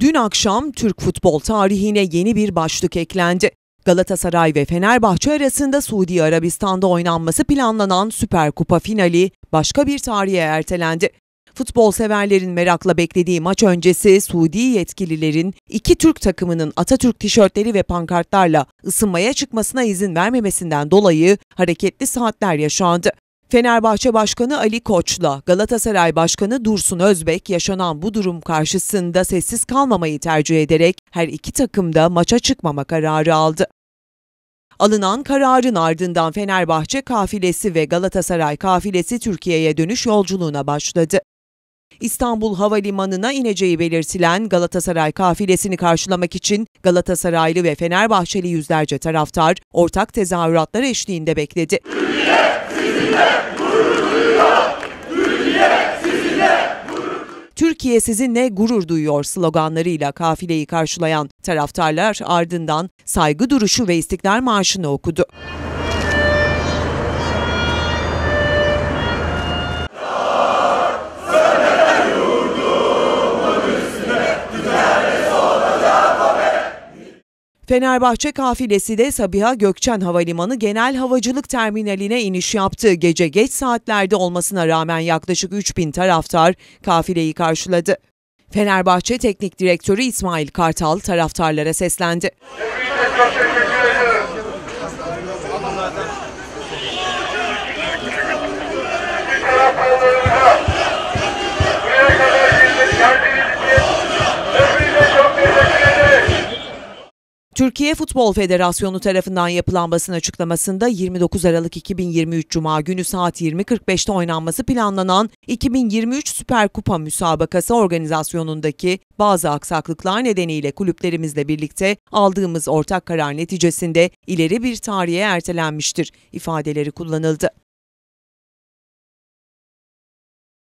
Dün akşam Türk futbol tarihine yeni bir başlık eklendi. Galatasaray ve Fenerbahçe arasında Suudi Arabistan'da oynanması planlanan Süper Kupa finali başka bir tarihe ertelendi. Futbol severlerin merakla beklediği maç öncesi Suudi yetkililerin iki Türk takımının Atatürk tişörtleri ve pankartlarla ısınmaya çıkmasına izin vermemesinden dolayı hareketli saatler yaşandı. Fenerbahçe Başkanı Ali Koç'la Galatasaray Başkanı Dursun Özbek yaşanan bu durum karşısında sessiz kalmamayı tercih ederek her iki takım da maça çıkmama kararı aldı. Alınan kararın ardından Fenerbahçe kafilesi ve Galatasaray kafilesi Türkiye'ye dönüş yolculuğuna başladı. İstanbul Havalimanı'na ineceği belirtilen Galatasaray kafilesini karşılamak için Galatasaraylı ve Fenerbahçeli yüzlerce taraftar ortak tezahüratlar eşliğinde bekledi. Türkiye sizinle gurur duyuyor. Türkiye sizinle gurur duyuyor sloganlarıyla kafileyi karşılayan taraftarlar ardından saygı duruşu ve istiklal marşını okudu. Fenerbahçe kafilesi de Sabiha Gökçen Havalimanı Genel Havacılık Terminaline iniş yaptı. Gece geç saatlerde olmasına rağmen yaklaşık 3000 taraftar kafileyi karşıladı. Fenerbahçe Teknik Direktörü İsmail Kartal taraftarlara seslendi. Türkiye Futbol Federasyonu tarafından yapılan basın açıklamasında 29 Aralık 2023 Cuma günü saat 20.45'te oynanması planlanan 2023 Süper Kupa müsabakası organizasyonundaki bazı aksaklıklar nedeniyle kulüplerimizle birlikte aldığımız ortak karar neticesinde ileri bir tarihe ertelenmiştir ifadeleri kullanıldı.